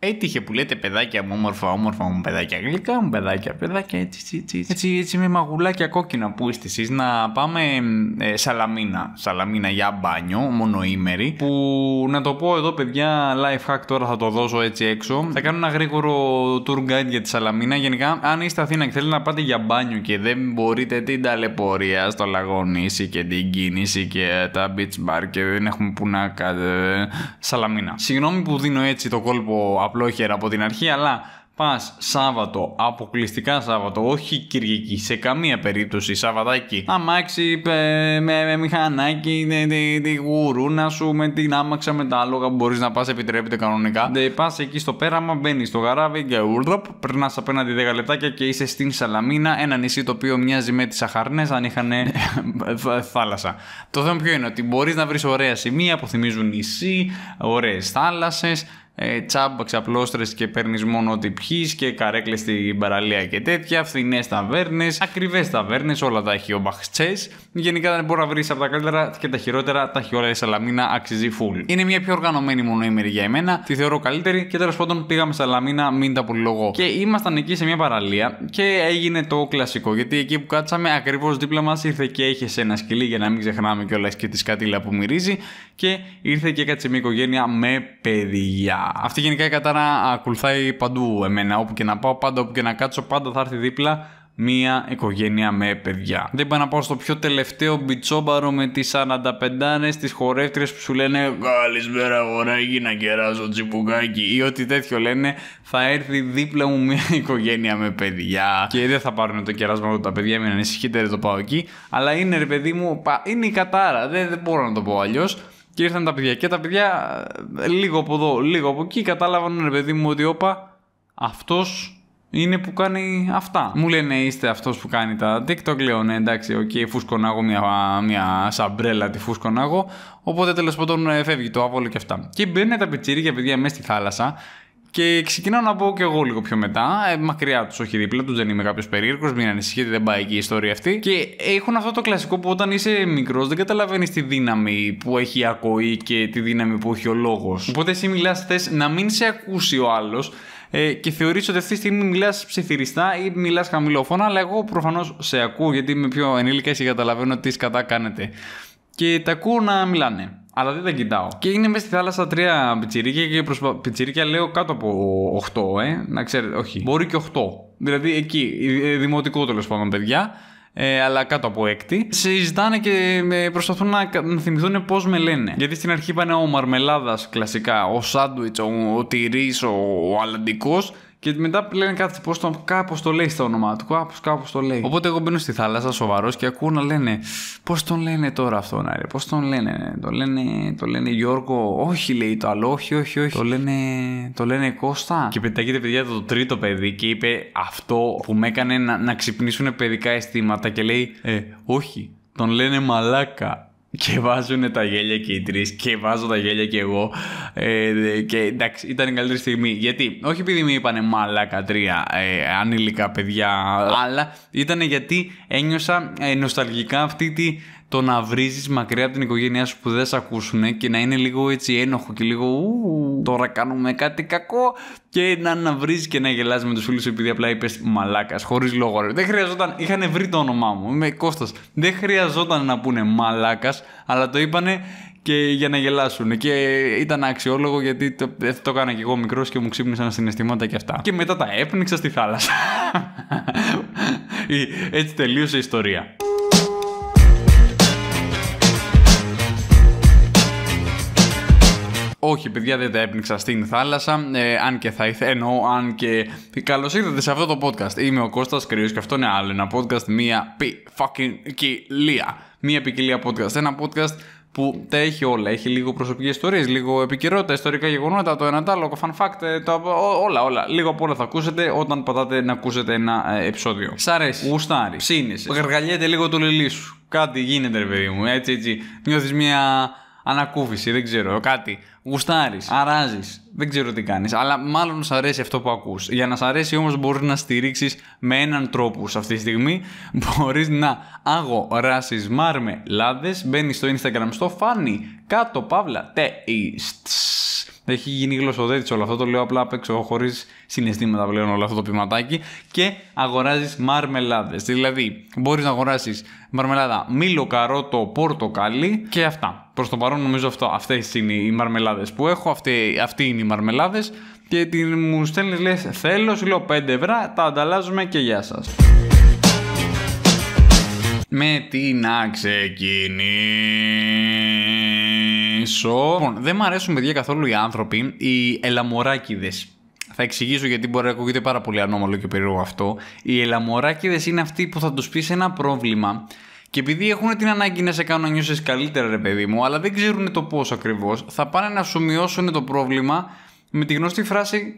Έτυχε που λέτε παιδάκια μου, όμορφα, όμορφα μου, παιδάκια γλυκά μου, παιδάκια, παιδάκια, έτσι, έτσι, έτσι, έτσι, έτσι με μαγουλάκια κόκκινα που είστε εσείς, να πάμε ε, σαλαμίνα, σαλαμίνα για μπάνιο, μονοήμερη, που να το πω εδώ παιδιά, life hack τώρα θα το δώσω έτσι έξω, θα κάνω ένα γρήγορο tour guide για τη σαλαμίνα, γενικά αν είστε Αθήνα και θέλετε να πάτε για μπάνιο και δεν μπορείτε την ταλαιπωρία στο λαγωνίσι και την κίνηση και τα beach bar και δεν έχουμε που να κάνετε, ε, σαλαμίνα. Συγγνώμη που δίνω έτσι το κόλπο απλόχερα από την αρχή, αλλά πας Σάββατο, αποκλειστικά Σάββατο, όχι Κυριακή, σε καμία περίπτωση Σαββατάκι. Αμάξι, ε, με, με μηχανάκι, τη, τη, γουρούνα σου, με την άμαξα, με τα άλογα που μπορείς να πας, επιτρέπεται κανονικά. Δε πας εκεί στο πέραμα, μπαίνεις στο γαράβι, ούρδοπ, περνάς απέναντι 10 λεπτάκια και είσαι στην Σαλαμίνα, ένα νησί το οποίο μοιάζει με τις Σαχαρνέ, αν είχαν θάλασσα. Το θέμα ποιο είναι ότι μπορείς να βρεις ωραία σημεία που θυμίζουν νησί, ωραίες θάλασσες, ε, τσάμπα ξαπλώστρες και παίρνεις μόνο ό,τι πιει και καρέκλες στην παραλία και τέτοια. Φθηνές ταβέρνες, ακριβές ταβέρνες, όλα τα έχει ο Μπαχτσές. Γενικά δεν μπορεί να βρεις από τα καλύτερα και τα χειρότερα, τα έχει όλα η Σαλαμίνα, αξίζει full. Είναι μια πιο οργανωμένη μονοήμερη για εμένα, τη θεωρώ καλύτερη και τέλος πάντων πήγαμε στα Σαλαμίνα, μην τα πολυλογώ. Και ήμασταν εκεί σε μια παραλία και έγινε το κλασικό γιατί εκεί που κάτσαμε ακριβώς δίπλα μας ήρθε και έχεις ένα σκυλί για να μην ξεχνάμε κιόλας και τη σκατήλα που μυρίζει και ήρθε και κάτσε μια οικογένεια με παιδιά. Αυτή γενικά η κατάρα ακολουθάει παντού εμένα. Όπου και να πάω, πάντα όπου και να κάτσω, πάντα θα έρθει δίπλα μία οικογένεια με παιδιά. Δεν είπα να πάω στο πιο τελευταίο μπιτσόμπαρο με τις 45 τις χορεύτριες που σου λένε Καλησπέρα, αγοράκι, να κεράζω τσιμπουκάκι ή ό,τι τέτοιο λένε. Θα έρθει δίπλα μου μία οικογένεια με παιδιά. Και δεν θα πάρουν το κεράσμα από τα παιδιά, μην ανησυχείτε, δεν το πάω εκεί. Αλλά είναι ρε παιδί μου, είναι η κατάρα, δεν, δεν μπορώ να το πω αλλιώς. Και ήρθαν τα παιδιά. Και τα παιδιά ε, λίγο από εδώ, λίγο από εκεί κατάλαβαν ναι, ρε παιδί μου ότι όπα αυτός είναι που κάνει αυτά. Μου λένε είστε αυτός που κάνει τα TikTok. Λέω ναι εντάξει οκ okay, μια, μια σαμπρέλα τη φούσκωνα Οπότε τέλος πάντων ε, φεύγει το άβολο και αυτά. Και μπαίνουν τα πιτσίρια παιδιά μέσα στη θάλασσα και ξεκινάω να πω και εγώ λίγο πιο μετά, ε, μακριά τους, όχι δίπλα τους, δεν είμαι κάποιος περίεργος, μην ανησυχείτε, δεν πάει εκεί η ιστορία αυτή. Και έχουν αυτό το κλασικό που όταν είσαι μικρός δεν καταλαβαίνεις τη δύναμη που έχει η ακοή και τη δύναμη που έχει ο λόγος. Οπότε εσύ μιλάς, θες να μην σε ακούσει ο άλλος, ε, και θεωρείς ότι αυτή τη στιγμή μιλάς ψιθυριστά ή μιλάς χαμηλόφωνα, αλλά εγώ προφανώς σε ακούω γιατί είμαι πιο ενήλικα και καταλαβαίνω τι κατά κάνετε. Και τα ακούω να μιλάνε αλλά δεν τα κοιτάω. Και είναι μέσα στη θάλασσα τρία πιτσιρίκια και προσπα... πιτσιρίκια λέω κάτω από 8, ε. Να ξέρετε, όχι. Μπορεί και 8. Δηλαδή εκεί, ε, ε, δημοτικό τέλος πάντων, παιδιά. Ε, αλλά κάτω από έκτη. Συζητάνε και ε, προσπαθούν να, να θυμηθούν πώς με λένε. Γιατί στην αρχή είπανε ο Μαρμελάδας κλασικά, ο Σάντουιτ, ο, ο Τυρί, ο, ο Αλαντικός. Και μετά λένε κάτι πώς κάπως το λέει στο όνομά του. Κάπως κάπως το λέει. Οπότε εγώ μπαίνω στη θάλασσα σοβαρός και ακούω να λένε πώς τον λένε τώρα αυτό να Πώς τον λένε. Το λένε, το λένε Γιώργο. Όχι λέει το άλλο. Όχι, όχι, όχι. Το λένε, το λένε Κώστα. Και πετάγεται παιδιά το τρίτο παιδί και είπε αυτό που με έκανε να, να ξυπνήσουν παιδικά αισθήματα και λέει Ε, όχι. Τον λένε μαλάκα. Και βάζουν τα γέλια και οι τρεις, και βάζω τα γέλια και εγώ. Ε, και εντάξει, ήταν η καλύτερη στιγμή. Γιατί, όχι επειδή μου είπανε μαλάκα τρία ε, ανήλικα παιδιά, αλλά ήταν γιατί ένιωσα ε, νοσταλγικά αυτή τη το να βρίζεις μακριά από την οικογένειά σου που δεν σε ακούσουν και να είναι λίγο έτσι ένοχο και λίγο ου, τώρα κάνουμε κάτι κακό και να, να βρει και να γελάς με τους φίλους σου επειδή απλά είπες μαλάκας, χωρίς λόγο. Δεν χρειαζόταν, είχαν βρει το όνομά μου, είμαι Κώστα. Δεν χρειαζόταν να πούνε μαλάκας, αλλά το είπανε και για να γελάσουν. Και ήταν αξιόλογο γιατί το, ε, το έκανα και εγώ μικρός και μου ξύπνησαν συναισθήματα και αυτά. Και μετά τα έπνιξα στη θάλασσα. έτσι τελείωσε η ιστορία. Όχι, παιδιά, δεν τα έπνιξα στην θάλασσα. Ε, αν και θα ήθελα, εννοώ, αν και. Καλώς ήρθατε σε αυτό το podcast. Είμαι ο Κώστας κρυο και αυτό είναι άλλο ένα podcast. Μία πι fucking κοιλία. Μία ποικιλία podcast. Ένα podcast που τα έχει όλα. Έχει λίγο προσωπικές ιστορίες, λίγο επικαιρότητα, ιστορικά γεγονότα, το ένα τ' άλλο, fun fact, ε, το, όλα, όλα. Λίγο από όλα θα ακούσετε όταν πατάτε να ακούσετε ένα ε, επεισόδιο. Σ' αρέσει, Γουστάρι. ψήνει, γαργαλιέται λίγο το λιλί σου. Κάτι γίνεται, ρε παιδί μου, έτσι, έτσι. Νιώθεις μια ανακούφιση, δεν ξέρω, κάτι. Γουστάρεις, αράζεις, δεν ξέρω τι κάνεις. Αλλά μάλλον σου αρέσει αυτό που ακούς. Για να σου αρέσει όμως μπορείς να στηρίξεις με έναν τρόπο σε αυτή τη στιγμή. Μπορείς να αγοράσεις μάρμε λάδε. Μπαίνεις στο Instagram στο φάνη κάτω παύλα. Τε έχει γίνει γλωσσοδέτης όλο αυτό. Το λέω απλά απ' έξω χωρίς συναισθήματα πλέον όλο αυτό το πηματάκι. Και αγοράζεις μαρμελάδες. Δηλαδή, μπορείς να αγοράσεις μαρμελάδα μήλο, καρότο, πορτοκάλι και αυτά. Προς το παρόν, νομίζω αυτές είναι οι μαρμελάδες που έχω. αυτή είναι οι μαρμελάδες. Και τη μου στέλνεις, λες: Θέλω, σου λέω 5 ευρώ, τα ανταλλάζουμε και γεια σας. Με τι να ξεκινήσει. Λοιπόν, δεν μου αρέσουν παιδιά καθόλου οι άνθρωποι, οι ελαμοράκιδε. Θα εξηγήσω γιατί μπορεί να ακούγεται πάρα πολύ ανώμαλο και περίεργο αυτό. Οι ελαμοράκιδε είναι αυτοί που θα τους πεις ένα πρόβλημα και επειδή έχουν την ανάγκη να σε κάνουν να νιώσεις καλύτερα, ρε παιδί μου, αλλά δεν ξέρουν το πώς ακριβώς, θα πάνε να σου μειώσουν το πρόβλημα με τη γνωστή φράση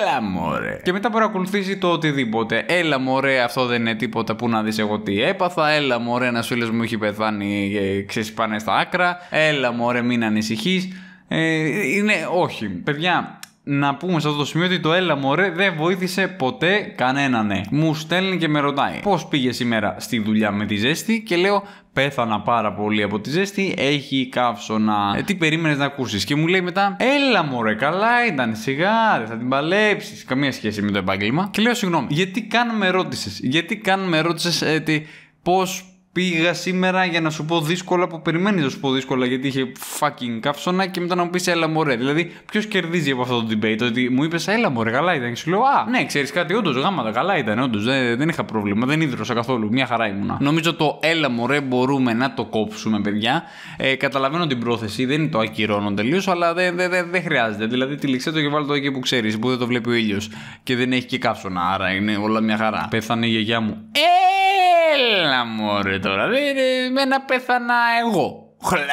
Έλα μωρέ. Και μετά παρακολουθήσει το οτιδήποτε. Έλα μωρέ, αυτό δεν είναι τίποτα που να δεις εγώ τι έπαθα. Έλα μωρέ, ένας φίλος μου έχει πεθάνει και ε, ξεσπάνε στα άκρα. Έλα μωρέ, μην ανησυχείς». Ε, είναι όχι. Παιδιά, να πούμε σε αυτό το σημείο ότι το έλα μωρέ δεν βοήθησε ποτέ κανέναν. Ε. Μου στέλνει και με ρωτάει πώς πήγες σήμερα στη δουλειά με τη ζέστη και λέω πέθανα πάρα πολύ από τη ζέστη, έχει καύσωνα. Ε, τι περίμενες να ακούσεις. Και μου λέει μετά, Έλα μωρέ, καλά ήταν, σιγά, δεν θα την παλέψεις. Καμία σχέση με το επάγγελμα. Και λέω, Συγγνώμη, γιατί κάνουμε ερώτηση, γιατί κάνουμε ερώτησε, ρώτησες ε, πώς πήγα σήμερα για να σου πω δύσκολα που περιμένεις να σου πω δύσκολα γιατί είχε fucking καύσωνα και μετά να μου πεις έλα μωρέ. Δηλαδή, ποιος κερδίζει από αυτό το debate, ότι μου είπες έλα μωρέ, καλά ήταν. Και σου λέω Α, ναι, ξέρεις κάτι, όντως γάματα, καλά ήταν, όντως. Δεν, δεν είχα πρόβλημα, δεν ίδρωσα καθόλου, μια χαρά ήμουνα. Νομίζω το έλα μωρέ μπορούμε να το κόψουμε, παιδιά. Ε, καταλαβαίνω την πρόθεση, δεν το ακυρώνω τελείως, αλλά δεν χρειάζεται. Δηλαδή, τυλιξέ το και βάλω το εκεί που ξέρεις, που δεν το βλέπει ο ήλιος και δεν έχει και καύσωνα, άρα είναι όλα μια χαρά. Πέθανε η γιαγιά μου. Ε! Έλα μωρέ τώρα, ε, ε, με ένα πέθανα εγώ. Χλάτ!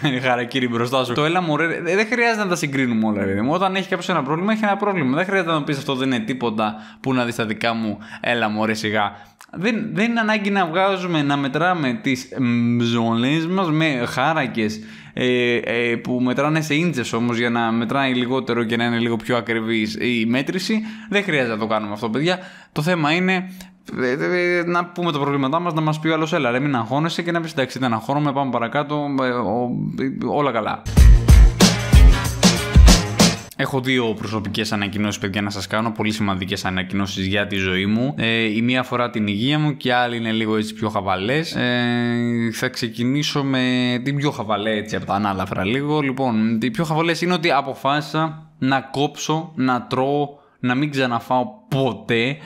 Κάνει χαρακτήρι μπροστά σου. Το έλα μου, ρε, δεν χρειάζεται να τα συγκρίνουμε όλα. Ρε. Όταν έχει κάποιος ένα πρόβλημα, έχει ένα πρόβλημα. Δεν χρειάζεται να πεις αυτό δεν είναι τίποτα που να δεις τα δικά μου. Έλα μου, ρε, σιγά. Δεν, δεν είναι ανάγκη να βγάζουμε, να μετράμε τις ζωέ μας με χάρακες ε, ε, που μετράνε σε ίντσε όμως για να μετράει λιγότερο και να είναι λίγο πιο ακριβής η μέτρηση. Δεν χρειάζεται να το κάνουμε αυτό, παιδιά. Το θέμα είναι ε, ε, ε, να πούμε τα προβλήματά μας, να μας πει ο άλλος, έλα, ρε, μην αγχώνεσαι και να πεις εντάξει, δεν αγχώνομαι, πάμε παρακάτω, όλα καλά. Έχω δύο προσωπικές ανακοινώσεις, παιδιά, να σας κάνω. Πολύ σημαντικές ανακοινώσεις για τη ζωή μου. Ε, η μία αφορά την υγεία μου και η άλλη είναι λίγο έτσι πιο χαβαλές. Ε, θα ξεκινήσω με την πιο χαβαλέ, έτσι από τα ανάλαφρα λίγο. Λοιπόν, οι πιο χαβαλές είναι ότι αποφάσισα να κόψω, να τρώω, να μην ξαναφάω ποτέ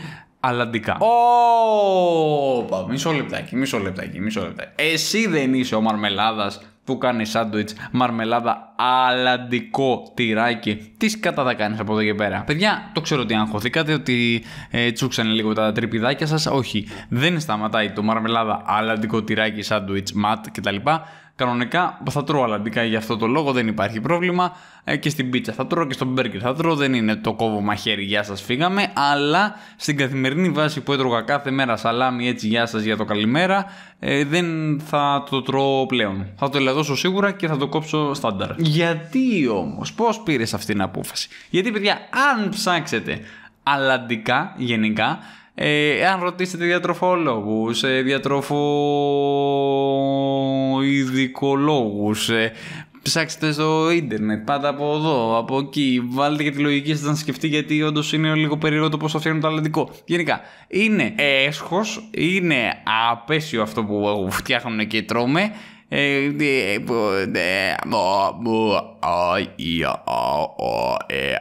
Αλλαντικά. Ωπα, μισό λεπτάκι, μισό λεπτάκι, μισό λεπτάκι. Εσύ δεν είσαι ο Μαρμελάδας που κάνει σάντουιτς, μαρμελάδα, αλλαντικό τυράκι. Τι κατά θα κάνεις από εδώ και πέρα. Παιδιά, το ξέρω ότι αγχωθήκατε, ότι ε, τσούξαν λίγο τα τρυπηδάκια σας. Όχι, δεν σταματάει το μαρμελάδα, αλλαντικό τυράκι, σάντουιτς, ματ κτλ. Κανονικά θα τρώω αλλαντικά για αυτό το λόγο, δεν υπάρχει πρόβλημα. Ε, και στην πίτσα θα τρώω και στον μπέργκερ θα τρώω, δεν είναι το κόβο μαχαίρι, γεια σας, φύγαμε. Αλλά στην καθημερινή βάση που έτρωγα κάθε μέρα σαλάμι, έτσι, γεια σας, για το καλημέρα, ε, δεν θα το τρώω πλέον. Θα το ελαδώσω σίγουρα και θα το κόψω στάνταρ. Γιατί όμως, πώς πήρες αυτή την απόφαση, Γιατί παιδιά, αν ψάξετε αλαντικά γενικά, αν ε, ρωτήσετε διατροφολόγους, ε, διατροφοειδικολόγους, ε, ψάξετε στο ίντερνετ, πάντα από εδώ, από εκεί, βάλτε και τη λογική σας να σκεφτεί γιατί όντως είναι λίγο περίεργο το πώς θα φτιάχνουν το αλλαντικό. Γενικά, είναι έσχος, είναι απέσιο αυτό που φτιάχνουν και τρώμε,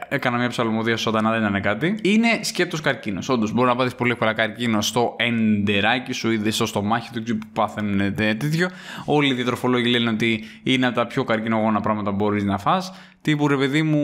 Έκανα μια ψαλμοδία σωτανά, δεν είναι κάτι. Είναι σκέτος καρκίνος. Όντως, μπορεί να πάθει πολύ εύκολα καρκίνο στο εντεράκι σου ή στο στομάχι του που πάθαινε τέτοιο. Όλοι οι διατροφολόγοι λένε ότι είναι από τα πιο καρκινογόνα πράγματα που μπορείς να φας τύπου ρε παιδί μου,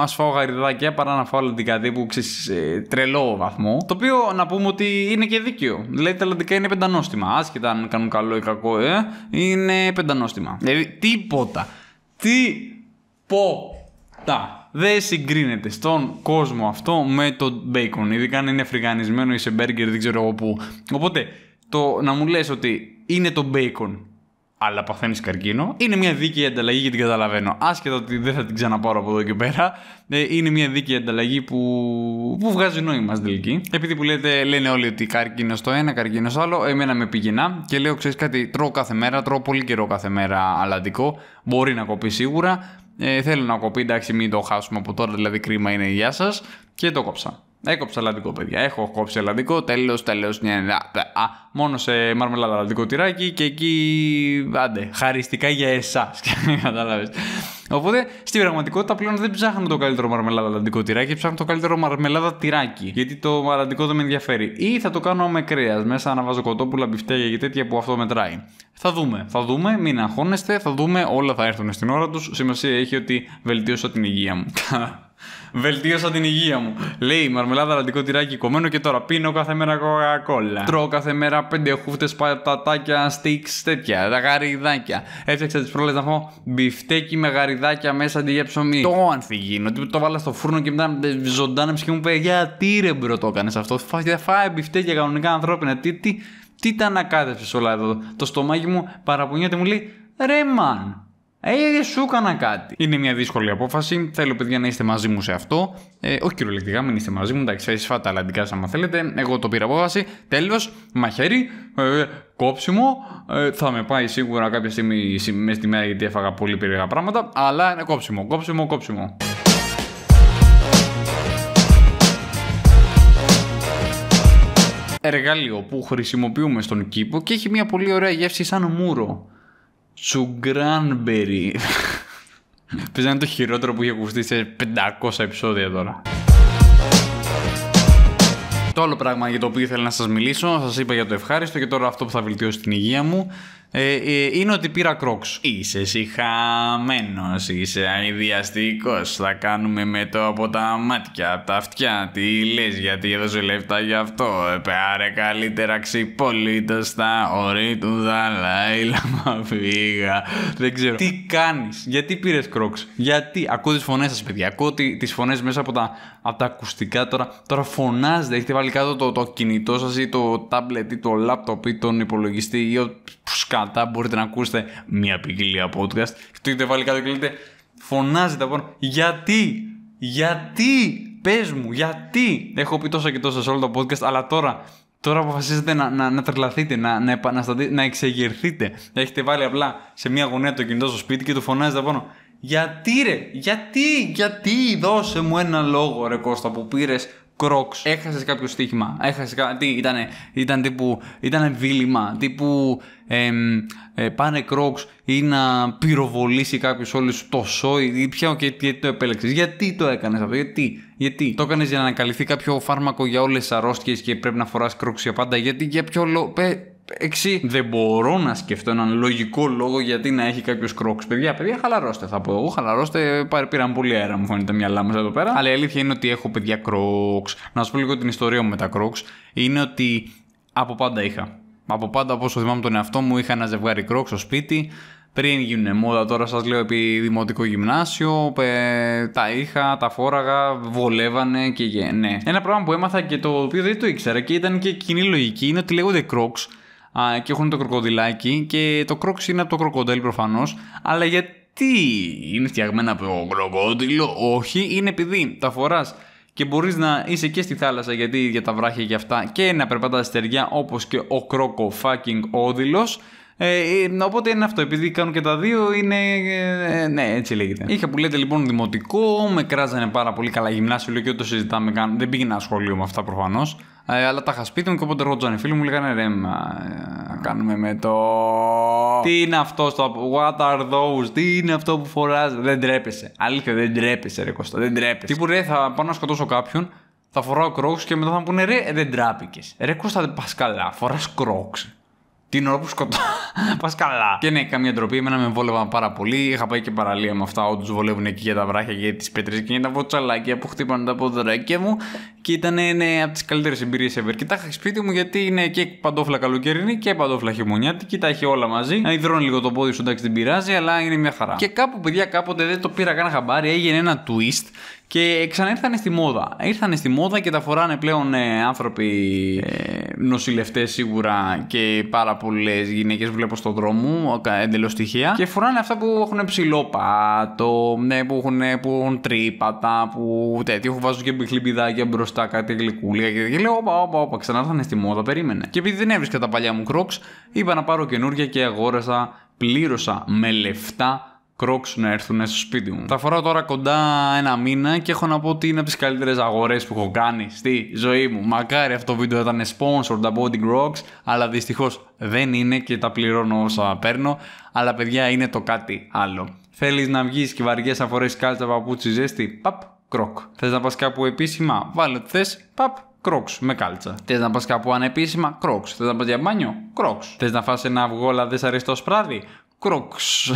α φάω γαριδάκια παρά να φάω λαντικά τύπου ξέρεις, ε, τρελό βαθμό. Το οποίο να πούμε ότι είναι και δίκαιο. Δηλαδή τα λαντικά είναι πεντανόστιμα. Άσχετα αν κάνουν καλό ή κακό, ε, είναι πεντανόστιμα. Δηλαδή τίποτα. Τίποτα. Δεν συγκρίνεται στον κόσμο αυτό με το bacon. Ειδικά αν είναι φρυγανισμένο ή σε μπέργκερ, δεν ξέρω εγώ πού. Οπότε, το να μου λες ότι είναι το bacon αλλά παθαίνεις καρκίνο. Είναι μια δίκαιη ανταλλαγή και την καταλαβαίνω. Άσχετα ότι δεν θα την ξαναπάρω από εδώ και πέρα. Ε, είναι μια δίκαιη ανταλλαγή που, που βγάζει νόημα στην τελική. Επειδή που λέτε, λένε όλοι ότι καρκίνο το ένα, καρκίνο το άλλο, εμένα με πηγαινά και λέω, ξέρεις κάτι, τρώω κάθε μέρα, τρώω πολύ καιρό κάθε μέρα αλλαντικό. Μπορεί να κοπεί σίγουρα. Ε, θέλω να κοπεί, εντάξει, μην το χάσουμε από τώρα, δηλαδή κρίμα είναι η γεια σας. Και το κόψα. Έκοψα λαδικό, παιδιά. Έχω κόψει λαδικό Τέλος, τέλος. Ναι, ναι, ναι. Μόνο σε μαρμελάδα λαδικό τυράκι και εκεί. Άντε, χαριστικά για εσάς. Κατάλαβες. Οπότε στην πραγματικότητα πλέον δεν ψάχνω το καλύτερο μαρμελάδα αλλαντικό τυράκι, ψάχνω το καλύτερο μαρμελάδα τυράκι. Γιατί το μαραντικό δεν με ενδιαφέρει. Ή θα το κάνω με κρέας μέσα να βάζω κοτόπουλα, μπιφτέκια και τέτοια που αυτό μετράει. Θα δούμε, θα δούμε, μην αγχώνεστε, θα δούμε, όλα θα έρθουν στην ώρα τους. Σημασία έχει ότι βελτίωσα την υγεία μου. Βελτίωσα την υγεία μου. Λέει μαρμελάδα ραντικό τυράκι κομμένο και τώρα πίνω κάθε μέρα κοκακόλα. Τρώω κάθε μέρα πέντε χούφτες πατατάκια, στίξ, τέτοια, τα γαριδάκια. Έφτιαξα τις πρόλε να φω μπιφτέκι με γαριδάκια μέσα αντί για ψωμί. Το ανθιγινω το, το βάλα στο φούρνο και μετά ζωντάνε και μου είπε Γιατί ρε μπρο το έκανες αυτό. Φάει φά, μπιφτέκια κανονικά ανθρώπινα. Τι, τι, τι τα ανακάτεψες όλα εδώ. Το στομάχι μου παραπονιέται, μου λέει Ρε ε, ε, σου έκανα κάτι. Είναι μια δύσκολη απόφαση. Θέλω, παιδιά, να είστε μαζί μου σε αυτό. Ε, όχι κυριολεκτικά, μην είστε μαζί μου. Εντάξει, φάτα, αλλά αλλαντικά, άμα θέλετε. Εγώ το πήρα απόφαση. Τέλος, μαχαίρι, ε, κόψιμο. Ε, θα με πάει σίγουρα κάποια στιγμή μες στη μέρα γιατί έφαγα πολύ περίεργα πράγματα. Αλλά είναι κόψιμο, κόψιμο, κόψιμο. Εργαλείο που χρησιμοποιούμε στον κήπο και έχει μια πολύ ωραία γεύση σαν μούρο. Τσουγκράνμπερι. Πες είναι το χειρότερο που είχε ακουστεί σε 500 επεισόδια τώρα. Το άλλο πράγμα για το οποίο ήθελα να σας μιλήσω, σας είπα για το ευχάριστο και τώρα αυτό που θα βελτιώσει την υγεία μου, ε, ε, είναι ότι πήρα Κρόξ. Είσαι συχαμένος, είσαι αειδιαστικός. Θα κάνουμε με το από τα μάτια, από τα αυτιά. Τι λες, γιατί έδωσε λεφτά γι' αυτό. Πάρε ε, καλύτερα ξυπολίτω στα όρη του Δαλάη Λαμα Δεν ξέρω. Τι κάνεις, γιατί πήρες Κρόξ, Γιατί ακούω τις φωνές σας, παιδιά. Ακούω τις φωνές μέσα από τα, από τα ακουστικά τώρα. Τώρα φωνάζετε, έχετε βάλει κάτω το, το κινητό σας ή το tablet ή το λάπτοπ ή τον υπολογιστή ή ο, κάτα Μπορείτε να ακούσετε μια ποικιλία podcast. το είτε βάλει κάτω και λέτε φωνάζετε από Γιατί, γιατί, πες μου, γιατί. Έχω πει τόσα και τόσα σε όλο το podcast, αλλά τώρα Τώρα αποφασίζετε να, να, να τρελαθείτε, να, να, να εξεγερθείτε. Έχετε βάλει απλά σε μια γωνία το κινητό στο σπίτι και του φωνάζετε από Γιατί ρε, γιατί, γιατί, δώσε μου ένα λόγο ρε Κώστα που πήρες Crocs. Έχασες κάποιο στοίχημα. Έχασες κάτι. Ήτανε, ήταν τύπου. Ήταν βίλημα. Τύπου. Ε, πάνε Crocs ή να πυροβολήσει κάποιος όλους το σόι. Ποια, και, γιατί το επέλεξες. Γιατί το έκανες αυτό. Γιατί. Γιατί το έκανες για να ανακαλυφθεί κάποιο φάρμακο για όλες τις αρρώστιες και πρέπει να φοράς Crocs για πάντα. Γιατί για ποιο λόγο. Εξή. Δεν μπορώ να σκεφτώ έναν λογικό λόγο γιατί να έχει κάποιος κρόξ. Παιδιά, παιδιά, χαλαρώστε, θα πω εγώ. Χαλαρώστε, πήραν πολύ αέρα, μου φαίνεται μυαλά μα εδώ πέρα. Αλλά η αλήθεια είναι ότι έχω παιδιά κρόξ. Να σα πω λίγο την ιστορία μου με τα κρόξ. Είναι ότι από πάντα είχα. Από πάντα, όπως θυμάμαι τον εαυτό μου, είχα ένα ζευγάρι κρόξ στο σπίτι. Πριν γίνουν μόδα, τώρα σας λέω επί δημοτικό γυμνάσιο, τα είχα, τα φόραγα, βολεύανε και ναι. Ένα πράγμα που έμαθα και το οποίο δεν το ήξερα και ήταν και κοινή λογική είναι ότι λέγονται κρόξ και έχουν το κροκοδιλάκι και το κρόξ είναι από το κροκοντέλ προφανώς. αλλά γιατί είναι φτιαγμένα από το κροκόδιλο, όχι, είναι επειδή τα φοράς και μπορείς να είσαι και στη θάλασσα γιατί για τα βράχια και αυτά και να περπατάς στεριά όπως και ο κρόκο fucking όδηλος. Ε, ε, οπότε είναι αυτό, επειδή κάνουν και τα δύο, είναι. Ε, ε, ναι, έτσι λέγεται. Είχα που λέτε λοιπόν δημοτικό, με κράζανε πάρα πολύ καλά γυμνάσιο, λέω και το συζητάμε καν. Δεν πήγαινα σχολείο με αυτά προφανώς. Ε, αλλά τα είχα σπίτι μου και οπότε ρώτησαν οι φίλοι μου, λέγανε ρε, μα, ε, κάνουμε με το. Τι είναι αυτό στο What are those, τι είναι αυτό που φοράς. Δεν τρέπεσαι. Αλήθεια, δεν τρέπεσαι, ρε Κώστα, δεν τρέπεσαι. Τι που ρε, θα πάω να σκοτώσω κάποιον, θα φοράω κρόξ και μετά θα μου πούνε ρε, ε, δεν τράπηκε. Ρε Κώστα, δεν πας καλά, φοράς κρόξ την ώρα που σκοτώ. Πας καλά. Και ναι, καμία ντροπή. Εμένα με βόλευαν πάρα πολύ. Είχα πάει και παραλία με αυτά. όντω βολεύουν εκεί για τα βράχια και τις πέτρες και για τα βοτσαλάκια που χτύπανε τα πόδρακια μου. Και ήταν ναι, από τις καλύτερες εμπειρίες ever. Και τα είχα σπίτι μου γιατί είναι και παντόφλα καλοκαιρινή και παντόφλα χειμωνιάτικη. Τα έχει όλα μαζί. Να υδρώνει λίγο το πόδι σου εντάξει την πειράζει, αλλά είναι μια χαρά. Και κάπου παιδιά κάποτε δεν το πήρα καν χαμπάρι. Έγινε ένα twist και ήρθαν στη μόδα. Ήρθαν στη μόδα και τα φοράνε πλέον ε, άνθρωποι ε, νοσηλευτές σίγουρα και πάρα πολλές γυναίκες βλέπω στον δρόμο, εντελώς τυχαία. Και φοράνε αυτά που έχουν ψηλό πάτο, ναι, που, έχουν, ε, που έχουν τρύπατα, που τέτοιο. Έχουν βάζουν και χλιμπιδάκια μπροστά, κάτι γλυκούλια και, και λέω: Όπα, όπα, όπα, ξανάρθανε στη μόδα, περίμενε. Και επειδή δεν έβρισκα τα παλιά μου κρόξ, είπα να πάρω καινούργια και αγόρασα, πλήρωσα με λεφτά κρόξ να έρθουν στο σπίτι μου. Τα φοράω τώρα κοντά ένα μήνα και έχω να πω ότι είναι από τις καλύτερες αγορές που έχω κάνει στη ζωή μου. Μακάρι αυτό το βίντεο ήταν sponsored από την Crocs, αλλά δυστυχώς δεν είναι και τα πληρώνω όσα παίρνω. Αλλά παιδιά είναι το κάτι άλλο. Θέλεις να βγεις και βαριέ να φορέσεις κάλτσα παπούτσι ζέστη, παπ, κροκ. Θες να πας κάπου επίσημα, βάλε τι θες, παπ, κρόξ με κάλτσα. Θες να πας κάπου ανεπίσημα, κρόξ. Θες να πας για μπάνιο, κρόξ. Θες να φας ένα αυγό, αλλά δεν αρέσει το σπράδι, Κρόξ.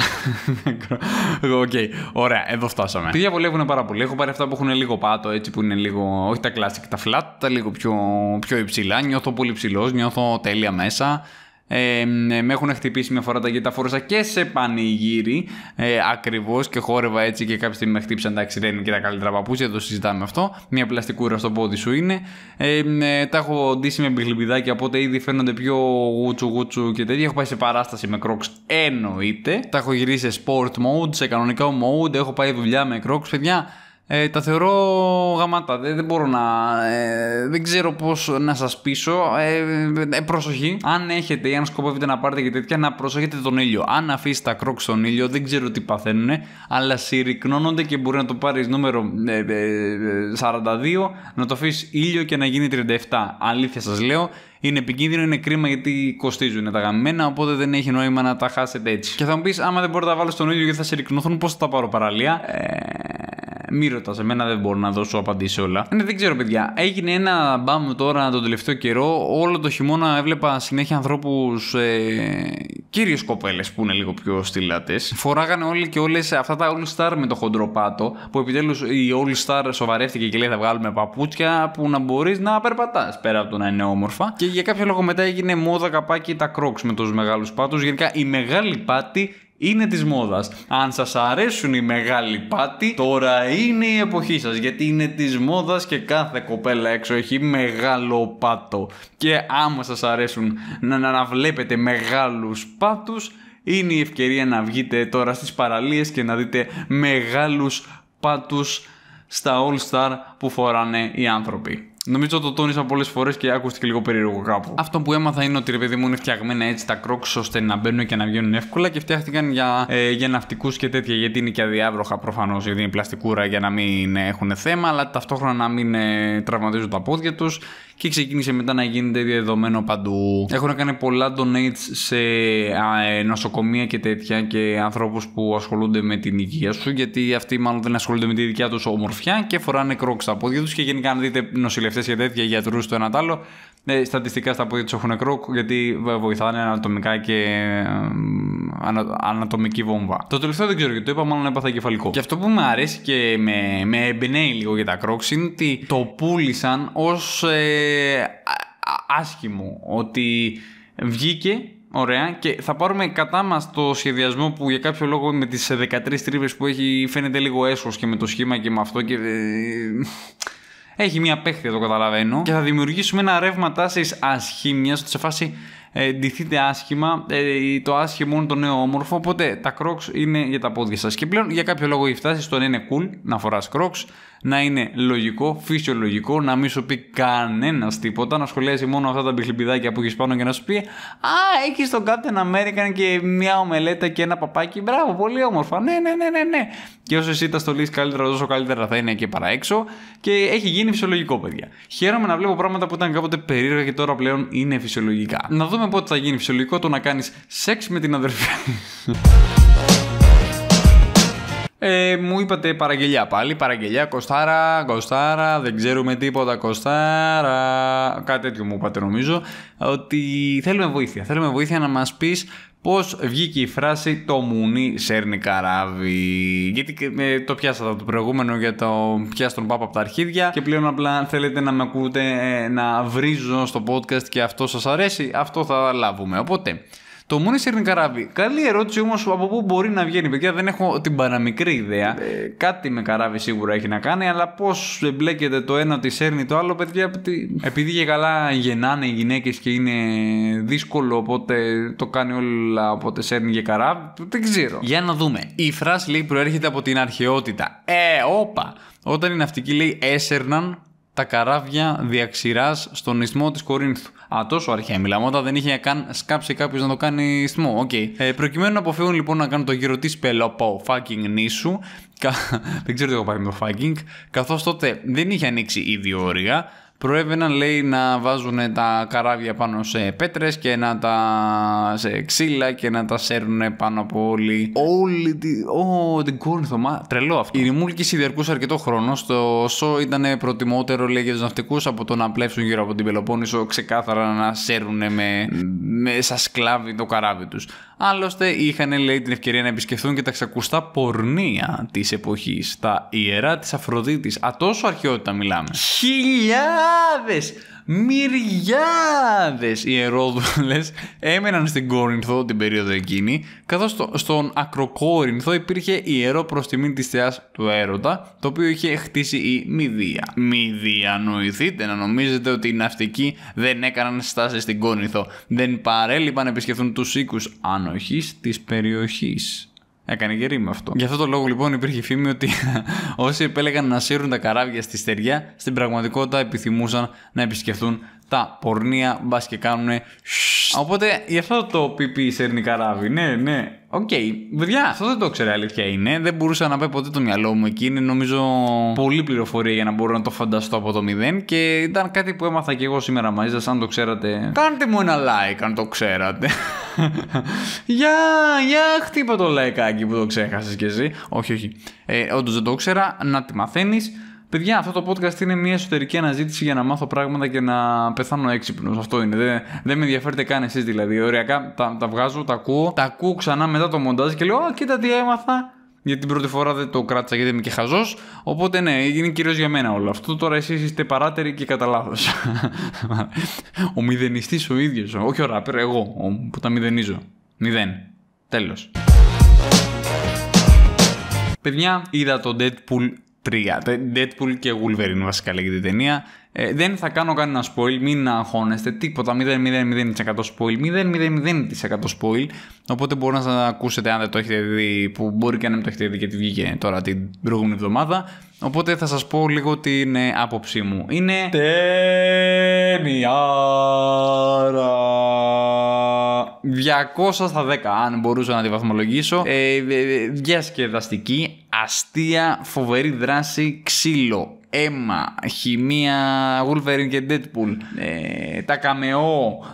Οκ, ωραία, εδώ φτάσαμε. Παιδιά βολεύουν πάρα πολύ. Έχω πάρει αυτά που έχουν λίγο πάτο, έτσι που είναι λίγο. Όχι τα classic, τα flat, τα λίγο πιο, πιο υψηλά. Νιώθω πολύ ψηλός, νιώθω τέλεια μέσα. Ε, με έχουν χτυπήσει μια φορά τα γιατί τα φόρσα και σε πανηγύρι ε, ακριβώς και χόρευα έτσι και κάποια στιγμή με χτύπησαν. τα δεν και τα καλύτερα παπούτσια, το συζητάμε αυτό. Μια πλαστικούρα στο πόδι σου είναι. Ε, ε, τα έχω ντύσει με μπιχλιμπιδάκια, οπότε ήδη φαίνονται πιο γούτσου γούτσου και τέτοια. Έχω πάει σε παράσταση με κρόξ, εννοείται. Τα έχω γυρίσει σε sport mode, σε κανονικό mode. Έχω πάει δουλειά με κρόξ, παιδιά. Ε, τα θεωρώ γαμάτα. Δεν, μπορώ να. Ε, δεν ξέρω πώς να σας πείσω. Ε, ε, ε, προσοχή. Αν έχετε ή αν σκοπεύετε να πάρετε και τέτοια, να προσέχετε τον ήλιο. Αν αφήσει τα κρόκ στον ήλιο, δεν ξέρω τι παθαίνουν, αλλά συρρυκνώνονται και μπορεί να το πάρεις νούμερο 42, να το αφήσεις ήλιο και να γίνει 37. Αλήθεια σας λέω. Είναι επικίνδυνο, είναι κρίμα γιατί κοστίζουν τα γαμμένα, οπότε δεν έχει νόημα να τα χάσετε έτσι. Και θα μου πεις, άμα δεν μπορώ να τα βάλω στον ήλιο γιατί θα συρρυκνωθούν, πώς θα τα πάρω παραλία. Ε, μη ρωτάς, εμένα δεν μπορώ να δώσω απαντήσεις όλα. Ναι, δεν ξέρω, παιδιά. Έγινε ένα μπαμ τώρα τον τελευταίο καιρό. Όλο το χειμώνα έβλεπα συνέχεια ανθρώπους. Ε, Κυρίω κοπέλες που είναι λίγο πιο στυλάτε. Φοράγανε όλοι και όλες αυτά τα All Star με το χοντρό πάτο. Που επιτέλους η All Star σοβαρεύτηκε και λέει θα βγάλουμε παπούτσια που να μπορείς να περπατάς πέρα από το να είναι όμορφα. Και για κάποιο λόγο μετά έγινε μόδα καπάκι τα Crocs με τους μεγάλους πάτους. Γενικά η μεγάλη πάτη είναι της μόδας. Αν σας αρέσουν οι μεγάλοι πάτοι, τώρα είναι η εποχή σας. Γιατί είναι της μόδας και κάθε κοπέλα έξω έχει μεγάλο πάτο. Και άμα σας αρέσουν να, να βλέπετε μεγάλους πάτους, είναι η ευκαιρία να βγείτε τώρα στις παραλίες και να δείτε μεγάλους πάτους στα All Star που φοράνε οι άνθρωποι. Νομίζω το τόνισα πολλές φορές και ακούστηκε λίγο περίεργο κάπου. Αυτό που έμαθα είναι ότι ρε παιδί μου είναι φτιαγμένα έτσι τα κρόξ ώστε να μπαίνουν και να βγαίνουν εύκολα και φτιάχτηκαν για, ε, για ναυτικούς και τέτοια γιατί είναι και αδιάβροχα προφανώς, γιατί είναι πλαστικούρα για να μην ε, έχουν θέμα, αλλά ταυτόχρονα να μην ε, τραυματίζουν τα πόδια τους και ξεκίνησε μετά να γίνεται διαδεδομένο παντού. Έχουν κάνει πολλά donates σε ε, νοσοκομεία και τέτοια και ανθρώπους που ασχολούνται με την υγεία σου γιατί αυτοί μάλλον δεν ασχολούνται με τη δικιά τους ομορφιά και φοράνε κρόξ τα πόδια τους και γενικά αν δείτε για και τέτοια, γιατρούς το ένα το άλλο. Ε, στατιστικά στα πόδια τους έχουν κρόκ γιατί βοηθάνε ανατομικά και ανα, ανατομική βόμβα. Το τελευταίο δεν ξέρω γιατί το είπα, μάλλον έπαθα κεφαλικό. Και αυτό που με αρέσει και με, με εμπνέει λίγο για τα κρόξ είναι ότι το πούλησαν ως ε, άσχημο. Ότι βγήκε Ωραία. Και θα πάρουμε κατά μας το σχεδιασμό που για κάποιο λόγο με τις 13 τρύπες που έχει φαίνεται λίγο έσχος και με το σχήμα και με αυτό. Και... Ε, έχει μία παίχτη, το καταλαβαίνω. Και θα δημιουργήσουμε ένα ρεύμα τάσης ασχήμιας, σε φάση ε, ντυθείτε άσχημα, ε, το άσχημο είναι το νέο όμορφο. Οπότε τα Crocs είναι για τα πόδια σας. Και πλέον για κάποιο λόγο η φτάση στον είναι cool να φοράς Crocs να είναι λογικό, φυσιολογικό, να μην σου πει κανένας τίποτα, να σχολιάσει μόνο αυτά τα μπιχλιμπιδάκια που έχεις πάνω και να σου πει Α, έχεις τον Captain American και μια ομελέτα και ένα παπάκι. Μπράβο, πολύ όμορφα. Ναι, ναι, ναι, ναι. ναι. Και όσο εσύ τα στολίσει καλύτερα, τόσο καλύτερα θα είναι και έξω Και έχει γίνει φυσιολογικό, παιδιά. Χαίρομαι να βλέπω πράγματα που ήταν κάποτε περίεργα και τώρα πλέον είναι φυσιολογικά. Να δούμε πότε θα γίνει φυσιολογικό το να κάνεις σεξ με την αδερφή. Ε, μου είπατε παραγγελιά πάλι, παραγγελιά, κοστάρα, κοστάρα, δεν ξέρουμε τίποτα, κοστάρα, κάτι τέτοιο μου είπατε νομίζω, ότι θέλουμε βοήθεια, θέλουμε βοήθεια να μας πεις πώς βγήκε η φράση το μουνί σέρνει καράβι. Γιατί ε, το πιάσατε το προηγούμενο για το πιάσ' τον πάπα από τα αρχίδια και πλέον απλά θέλετε να με ακούτε ε, να βρίζω στο podcast και αυτό σας αρέσει, αυτό θα λάβουμε. Οπότε, το μόνο σερνι καράβι. Καλή ερώτηση όμως από πού μπορεί να βγαίνει, παιδιά. Δεν έχω την παραμικρή ιδέα. Ε, κάτι με καράβι σίγουρα έχει να κάνει, αλλά πώς εμπλέκεται το ένα ότι σέρνει το άλλο, παιδιά. Επειδή και καλά γεννάνε οι γυναίκες και είναι δύσκολο, οπότε το κάνει όλα. Οπότε σέρνει και καράβι. Δεν ξέρω. Για να δούμε. Η φράση λέει προέρχεται από την αρχαιότητα. Ε, όπα. Όταν οι ναυτικοί λέει έσερναν τα καράβια διαξηράς στον ισμό της Κορίνθου. Α, τόσο αρχαία μιλάμε. Όταν δεν είχε καν σκάψει κάποιος να το κάνει στιμό. Οκ. Okay. Ε, προκειμένου να αποφύγουν λοιπόν να κάνουν το γύρο της Πελοπό fucking νήσου. δεν ξέρω τι έχω πάει με το fucking. Καθώς τότε δεν είχε ανοίξει η όρια, προέβαιναν λέει να βάζουν τα καράβια πάνω σε πέτρες και να τα σε ξύλα και να τα σέρνουν πάνω από όλη, όλη την Κόρινθο, τρελό αυτό. Η ρημούλκη σιδερκούσε αρκετό χρόνο, στο ΣΟ ήταν προτιμότερο λέει για τους ναυτικούς από το να πλέψουν γύρω από την Πελοπόννησο ξεκάθαρα να σέρνουν με, με σαν σκλάβι το καράβι τους. Άλλωστε είχαν λέει την ευκαιρία να επισκεφθούν και τα ξακουστά πορνεία της εποχής, τα ιερά της Αφροδίτης, α τόσο αρχαιότητα μιλάμε. Χιλιά! Μυριάδες! μυριάδες ιερόδουλες έμεναν στην Κόρινθο την περίοδο εκείνη, καθώς στον Ακροκόρινθο υπήρχε ιερό προς τιμή της θεάς του έρωτα, το οποίο είχε χτίσει η Μηδία. Μη διανοηθείτε να νομίζετε ότι οι ναυτικοί δεν έκαναν στάσει στην Κόρινθο, δεν παρέλειπαν να επισκεφθούν τους οίκους ανοχής της περιοχής. Έκανε γερή με αυτό. Γι' αυτό το λόγο λοιπόν υπήρχε φήμη ότι όσοι επέλεγαν να σύρουν τα καράβια στη στεριά, στην πραγματικότητα επιθυμούσαν να επισκεφθούν τα πορνεία, μπας και κάνουν. Οπότε γι' αυτό το πιπί σέρνει καράβι. Ναι, ναι. Οκ. Okay. Βουδιά, αυτό δεν το ξέρω αλήθεια είναι. Δεν μπορούσα να πάει ποτέ το μυαλό μου εκεί. Είναι νομίζω πολλή πληροφορία για να μπορώ να το φανταστώ από το μηδέν. Και ήταν κάτι που έμαθα και εγώ σήμερα μαζί σα. Αν το ξέρατε, κάντε μου ένα like αν το ξέρατε. Γεια, γεια, χτύπα το λαϊκάκι που το ξέχασες κι εσύ. Όχι, όχι. Ε, Όντως δεν το ξέρα, να τη μαθαίνεις. Παιδιά, αυτό το podcast είναι μια εσωτερική αναζήτηση για να μάθω πράγματα και να πεθάνω έξυπνος. Αυτό είναι. Δεν, δεν με ενδιαφέρετε καν εσείς δηλαδή. Οριακά τα, τα βγάζω, τα ακούω, τα ακούω ξανά μετά το μοντάζ και λέω Α, κοίτα τι έμαθα. Γιατί την πρώτη φορά δεν το κράτησα γιατί είμαι και χαζός. Οπότε ναι, έγινε κυρίως για μένα όλο αυτό. Τώρα εσείς είστε παράτεροι και κατά λάθος. ο μηδενιστής ο ίδιος. Όχι ο ράπερ, εγώ που τα μηδενίζω. Μηδέν. Τέλος. Παιδιά, είδα το Deadpool τρία. Deadpool και Wolverine βασικά λέγεται η ταινία. Ε, δεν θα κάνω κανένα spoil, μην αγχώνεστε τίποτα. 0,00% spoil, 0,00% spoil. Οπότε μπορεί να ακούσετε αν δεν το έχετε δει, που μπορεί και αν δεν το έχετε δει γιατί βγήκε τώρα την προηγούμενη εβδομάδα. Οπότε θα σας πω λίγο την ε, άποψή μου. Είναι... Ταινιάρα! 200 αν μπορούσα να τη βαθμολογήσω. Ε, ε, ε, διασκεδαστική, αστεία, φοβερή δράση, ξύλο, αίμα, χημεία, Wolverine και Deadpool, ε, τα καμεό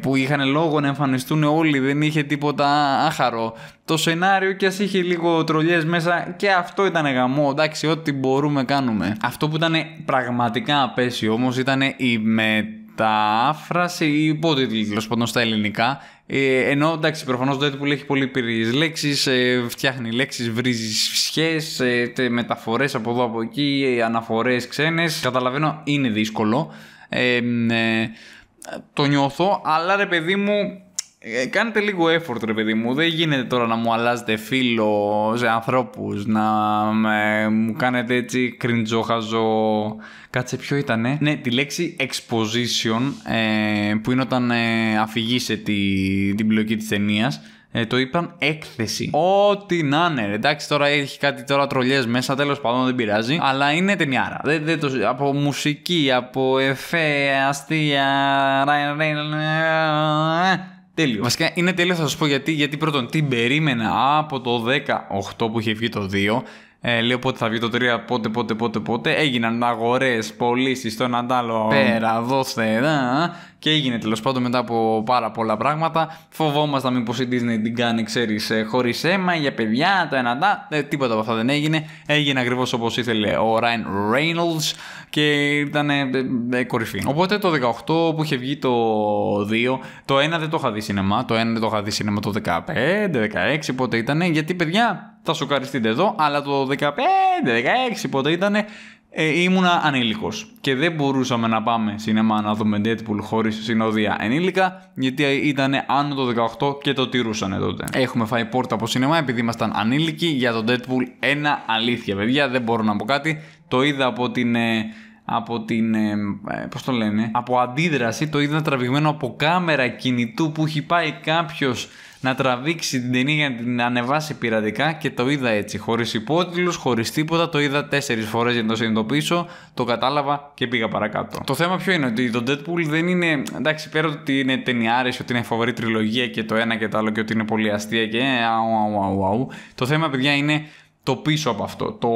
που είχαν λόγο να εμφανιστούν όλοι, δεν είχε τίποτα άχαρο. Το σενάριο και ας είχε λίγο τρολιές μέσα και αυτό ήταν γαμό, εντάξει, ό,τι μπορούμε κάνουμε. Αυτό που ήταν πραγματικά απέσιο όμως ήταν η μετάφραση ή υπότιτλοι τέλος στα ελληνικά ε, ενώ εντάξει, προφανώς το Deadpool έχει πολύ πυρηνικέ λέξεις, ε, φτιάχνει λέξεις, βρίζει φυσιέ, ε, μεταφορές από εδώ από εκεί, ε, αναφορές ξένες. Καταλαβαίνω, είναι δύσκολο. Ε, ε, το νιώθω, αλλά ρε παιδί μου, ε, κάνετε λίγο effort ρε παιδί μου. Δεν γίνεται τώρα να μου αλλάζετε φίλο σε ανθρώπους, να μου κάνετε έτσι κριντζόχαζο... Κάτσε ποιο ήτανε. Ναι, τη λέξη exposition ε, που είναι όταν ε, τη, την πλοκή της ταινίας. Ε, το είπαν έκθεση. Ό,τι να είναι. Εντάξει, τώρα έχει κάτι τώρα τρολιές μέσα, τέλος πάντων δεν πειράζει. Αλλά είναι ταινιάρα. Δεν, το, από μουσική, από εφέ, αστεία. Τέλειο. Βασικά είναι τέλειος, θα σας πω γιατί. Γιατί πρώτον, την περίμενα από το 18 που είχε βγει το 2. Ε, λέω πότε θα βγει το 3, πότε, πότε, πότε, πότε. Έγιναν αγορές, πωλήσεις, το ένα άλλο. Πέρα, δώστε. Δα, και έγινε τέλος πάντων μετά από πάρα πολλά πράγματα. Φοβόμασταν μήπως η Disney την κάνει, ξέρεις, ε, χωρίς αίμα, για παιδιά, τα ένα τα. Ε, τίποτα από αυτά δεν έγινε. Έγινε ακριβώς όπως ήθελε ο Ryan Reynolds και ήταν ε, ε, κορυφή. Οπότε το 18 που είχε βγει το 2, το 1 δεν το είχα δει σινεμά, το 1 δεν το είχα δει σινεμά το 15, 16, πότε ήταν. Γιατί παιδιά θα σοκαριστείτε εδώ, αλλά το 15-16 ποτέ ήταν ε, ήμουνα ανήλικος και δεν μπορούσαμε να πάμε σινεμά να δούμε Deadpool χωρίς συνοδεία ενήλικα γιατί ήταν άνω το 18 και το τηρούσαν τότε. Έχουμε φάει πόρτα από σινεμά επειδή ήμασταν ανήλικοι για το Deadpool ένα αλήθεια παιδιά δεν μπορώ να πω κάτι το είδα από την... Ε, από την. Ε, ε, πώς το λένε. Από αντίδραση το είδα τραβηγμένο από κάμερα κινητού που έχει πάει κάποιος να τραβήξει την ταινία για να την ανεβάσει πειρατικά και το είδα έτσι. Χωρίς υπότιτλους, χωρίς τίποτα. Το είδα τέσσερις φορές για να το συνειδητοποιήσω. Το κατάλαβα και πήγα παρακάτω. Το θέμα ποιο είναι ότι το Deadpool δεν είναι. Εντάξει, πέρα ότι είναι ταινιάρε, ότι είναι φοβερή τριλογία και το ένα και το άλλο και ότι είναι πολύ αστεία και ε, αου, αου, αου, αου. Το θέμα, παιδιά, είναι το πίσω από αυτό. Το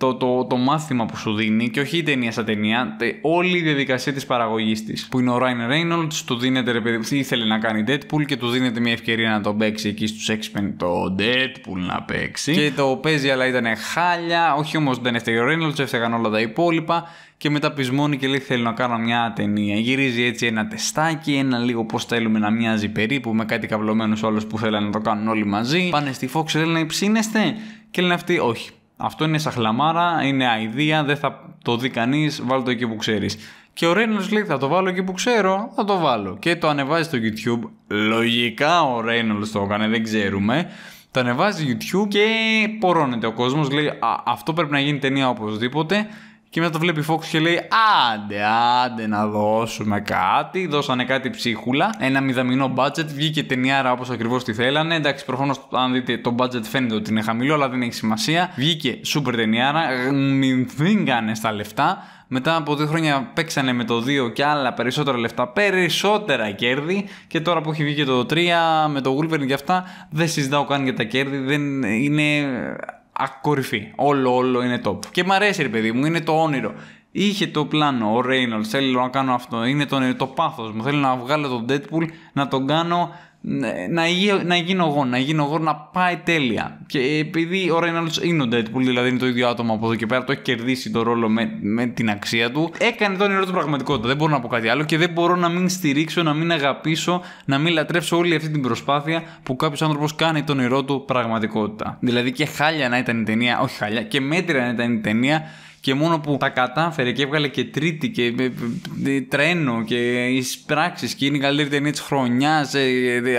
το, το, το μάθημα που σου δίνει και όχι η ταινία σαν ταινία, τε, όλη η διαδικασία της παραγωγής της. Που είναι ο Ράιν Ρέινολτ, του δίνεται ρε παιδί, ήθελε να κάνει Deadpool και του δίνεται μια ευκαιρία να τον παίξει εκεί στους X-Men το Deadpool να παίξει. Και το παίζει, αλλά ήταν χάλια. Όχι όμως δεν έφταιγε ο Ρέινολτ, έφταιγαν όλα τα υπόλοιπα. Και μετά πεισμώνει και λέει: Θέλω να κάνω μια ταινία. Γυρίζει έτσι ένα τεστάκι, ένα λίγο πώς θέλουμε να μοιάζει περίπου με κάτι καυλωμένου όλους που θέλανε να το κάνουν όλοι μαζί. Πάνε στη Fox, λένε: Υψίνεστε. Και λένε αυτοί: Όχι, αυτό είναι σαχλαμάρα, είναι αηδία, δεν θα το δει κανείς, βάλ το εκεί που ξέρεις. Και ο Reynolds λέει: Θα το βάλω εκεί που ξέρω, θα το βάλω. Και το ανεβάζει στο YouTube. Λογικά ο Reynolds το έκανε, δεν ξέρουμε. Το ανεβάζει YouTube και πορώνεται ο κόσμος. Λέει: Αυτό πρέπει να γίνει ταινία οπωσδήποτε. Και μετά το βλέπει η Fox και λέει άντε, άντε να δώσουμε κάτι. Δώσανε κάτι ψίχουλα. Ένα μηδαμινό budget. Βγήκε ταινιάρα όπως ακριβώς τη θέλανε. Εντάξει, προφανώς αν δείτε το budget φαίνεται ότι είναι χαμηλό, αλλά δεν έχει σημασία. Βγήκε super ταινιάρα. Μην φύγανε στα λεφτά. Μετά από δύο χρόνια παίξανε με το 2 και άλλα περισσότερα λεφτά, περισσότερα κέρδη. Και τώρα που έχει βγει και το 3 με το Wolverine και αυτά, δεν συζητάω καν για τα κέρδη. Δεν είναι ακορυφή. Όλο, όλο είναι top. Και μ' αρέσει, ρε παιδί μου, είναι το όνειρο. Είχε το πλάνο ο Ρέινολτ, θέλω να κάνω αυτό. Είναι το, το πάθος μου. Θέλω να βγάλω τον Deadpool, να τον κάνω ναι, να, να γίνω εγώ, να γίνω εγώ, να πάει τέλεια. Και επειδή ο Ρέιναλτ είναι ο Deadpool, δηλαδή είναι το ίδιο άτομο από εδώ και πέρα, το έχει κερδίσει το ρόλο με, με την αξία του, έκανε τον νερό του πραγματικότητα. Δεν μπορώ να πω κάτι άλλο και δεν μπορώ να μην στηρίξω, να μην αγαπήσω, να μην λατρέψω όλη αυτή την προσπάθεια που κάποιος άνθρωπος κάνει τον όνειρό του πραγματικότητα. Δηλαδή και χάλια να ήταν η ταινία, όχι χάλια, και μέτρια να ήταν η ταινία, και μόνο που τα κατάφερε και έβγαλε και τρίτη και ε, ε, ε, τρένο και εισπράξει και είναι η καλύτερη ταινία της χρονιάς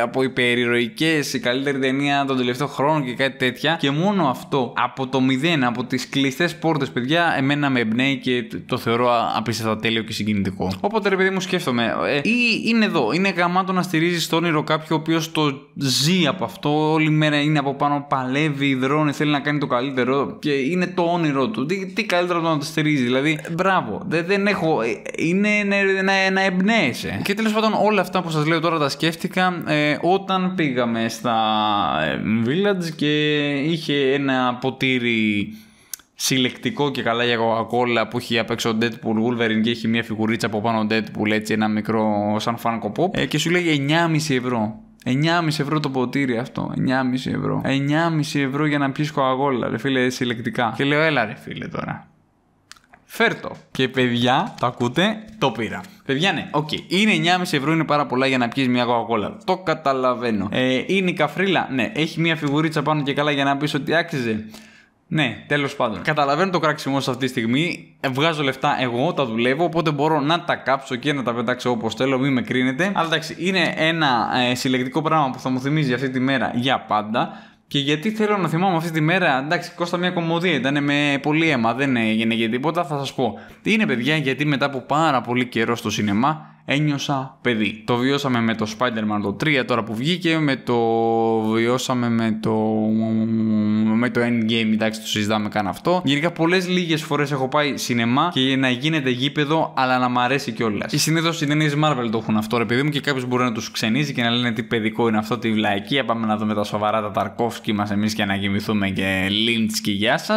από υπερηρωικές, η καλύτερη ταινία των τελευταίων χρόνων και κάτι τέτοια. Και μόνο αυτό από το μηδέν, από τις κλειστές πόρτες, παιδιά, εμένα με εμπνέει και το θεωρώ απίστευτα τέλειο και συγκινητικό. Οπότε ρε παιδί μου σκέφτομαι, ε, ή είναι εδώ, είναι γαμάτο να στηρίζεις το όνειρο κάποιο ο οποίος το ζει από αυτό, όλη μέρα είναι από πάνω, παλεύει, υδρώνει, θέλει να κάνει το καλύτερο και είναι το όνειρο του. Τι, τι καλύτερο να το στηρίζει. Δηλαδή, μπράβο. Δεν, δεν έχω. Είναι να, να εμπνέεσαι. Και τέλος πάντων, όλα αυτά που σας λέω τώρα τα σκέφτηκα ε, όταν πήγαμε στα ε, Village και είχε ένα ποτήρι συλλεκτικό και καλά για coca που έχει απ' έξω Deadpool Wolverine και έχει μια φιγουρίτσα από πάνω Deadpool έτσι ένα μικρό σαν Funko pop ε, και σου λέει 9,5 ευρώ 9,5 ευρώ το ποτήρι αυτό. 9,5 ευρώ. 9,5 ευρώ για να πιεις κοαγόλα, ρε φίλε, συλλεκτικά. Και λέω, έλα ρε φίλε τώρα. Φέρτο. Και παιδιά, το ακούτε, το πήρα. Παιδιά, ναι, οκ. Είναι 9,5 ευρώ, είναι πάρα πολλά για να πιεις μια κοκακόλα. Το καταλαβαίνω. Ε, είναι η καφρίλα, ναι. Έχει μια φιγουρίτσα πάνω και καλά για να πεις ότι άξιζε. Ναι, τέλος πάντων. Καταλαβαίνω το κράξιμό σε αυτή τη στιγμή. Ε, βγάζω λεφτά εγώ, τα δουλεύω. Οπότε μπορώ να τα κάψω και να τα πετάξω όπως θέλω, μην με κρίνετε. Αλλά εντάξει, είναι ένα ε, συλλεκτικό πράγμα που θα μου θυμίζει αυτή τη μέρα για πάντα. Και γιατί θέλω να θυμάμαι αυτή τη μέρα, εντάξει, κόστα μια κομμωδία, ήταν με πολύ αίμα, δεν έγινε για τίποτα, θα σας πω. Τι Είναι παιδιά γιατί μετά από πάρα πολύ καιρό στο σινεμά ένιωσα παιδί. Το βιώσαμε με το Spider-Man το 3 τώρα που βγήκε, με το βιώσαμε με το, με το Endgame, εντάξει το συζητάμε καν αυτό. Γενικά πολλές λίγες φορές έχω πάει σινεμά και να γίνεται γήπεδο αλλά να μ' αρέσει κιόλας. Και συνήθως οι ταινίε Marvel το έχουν αυτό ρε παιδί μου και κάποιος μπορεί να τους ξενίζει και να λένε τι παιδικό είναι αυτό, τι βλαϊκία. Πάμε να δούμε τα σοβαρά τα Ταρκόφσκι μας εμείς και να κοιμηθούμε και Lynch και γεια σας.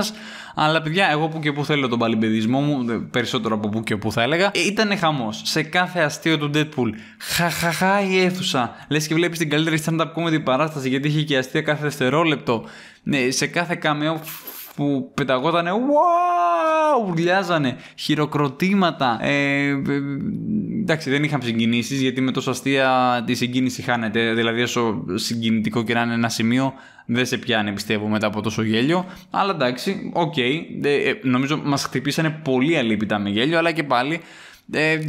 Αλλά παιδιά, εγώ που και που θέλω τον παλιμπαιδισμό μου, περισσότερο από που και που θα έλεγα, ε, ήταν χαμός. Σε κάθε αστείο του Deadpool. Χαχαχά η αίθουσα. Λες και βλέπεις την καλύτερη stand-up comedy παράσταση γιατί είχε και αστεία κάθε δευτερόλεπτο. Ναι, σε κάθε καμεό που πεταγότανε, wow, ουρλιάζανε, χειροκροτήματα. Ε, ε εντάξει, δεν είχαν συγκινήσεις γιατί με τόσο αστεία τη συγκίνηση χάνεται. Δηλαδή, όσο συγκινητικό και να είναι ένα σημείο, δεν σε πιάνει πιστεύω μετά από τόσο γέλιο. Αλλά εντάξει, οκ. Ε, ε, νομίζω μας χτυπήσανε πολύ αλήπητα με γέλιο, αλλά και πάλι ε, ε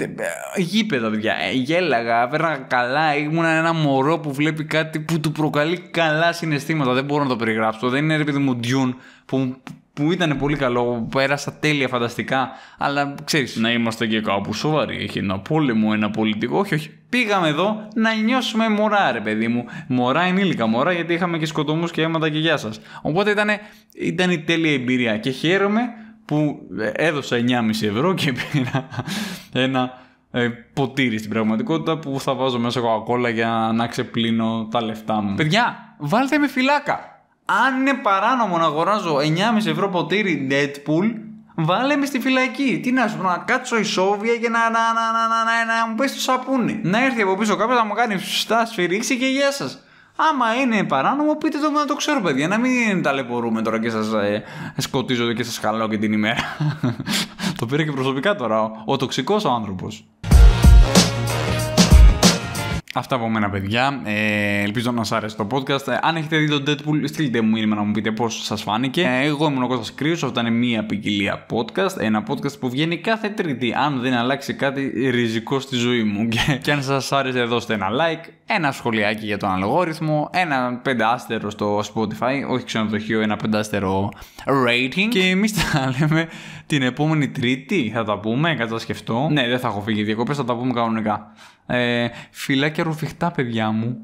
γήπεδα, παιδιά. Ε, γέλαγα, πέρναγα καλά. Ήμουν ένα μωρό που βλέπει κάτι που του προκαλεί καλά συναισθήματα. Δεν μπορώ να το περιγράψω. Δεν είναι ρε παιδί μου ντιούν που, που ήταν πολύ καλό. Πέρασα τέλεια, φανταστικά. Αλλά ξέρεις. Να είμαστε και κάπου σοβαροί. Έχει ένα πόλεμο, ένα πολιτικό. Όχι, όχι. Πήγαμε εδώ να νιώσουμε μωρά, ρε παιδί μου. Μωρά ενήλικα μωρά, γιατί είχαμε και σκοτωμούς και αίματα και γεια σας. Οπότε ήταν, ήταν η τέλεια εμπειρία. Και χαίρομαι που ε, έδωσα 9,5 ευρώ και πήρα ένα ε, ποτήρι στην πραγματικότητα που θα βάζω μέσα κοκακόλα για να ξεπλύνω τα λεφτά μου. Παιδιά, βάλτε με φυλάκα. Αν είναι παράνομο να αγοράζω 9,5 ευρώ ποτήρι Deadpool, βάλε με στη φυλακή. Τι να σου να κάτσω ισόβια και να, να, να, να, να, να, να μου πέσει το σαπούνι. Να έρθει από πίσω κάποιος να μου κάνει σφυρίξη και γεια σας. Άμα είναι παράνομο, πείτε το να το ξέρω, παιδιά. Να μην ταλαιπωρούμε τώρα και σας ε, σκοτίζω και σας χαλάω και την ημέρα. το πήρε και προσωπικά τώρα ο, τοξικός τοξικό άνθρωπος. Αυτά από μένα, παιδιά. Ε, ελπίζω να σας άρεσε το podcast. Ε, αν έχετε δει τον Deadpool, στείλτε μου μήνυμα να μου πείτε πώς σας φάνηκε. Ε, εγώ ήμουν ο Κώστας Κρύος, αυτό ήταν μία ποικιλία podcast. Ένα podcast που βγαίνει κάθε Τρίτη. Αν δεν αλλάξει κάτι ριζικό στη ζωή μου. Και, και αν σας άρεσε, δώστε ένα like, ένα σχολιάκι για τον αλγόριθμο, ένα πεντάστερο στο Spotify, όχι ξενοδοχείο, ένα πεντάστερο rating. Και εμείς τα λέμε την επόμενη Τρίτη. Θα τα πούμε, κατά σκεφτό. Ναι, δεν θα έχω φύγει διακοπές, θα τα πούμε κανονικά. Ε, και ρουφιχτά, παιδιά μου.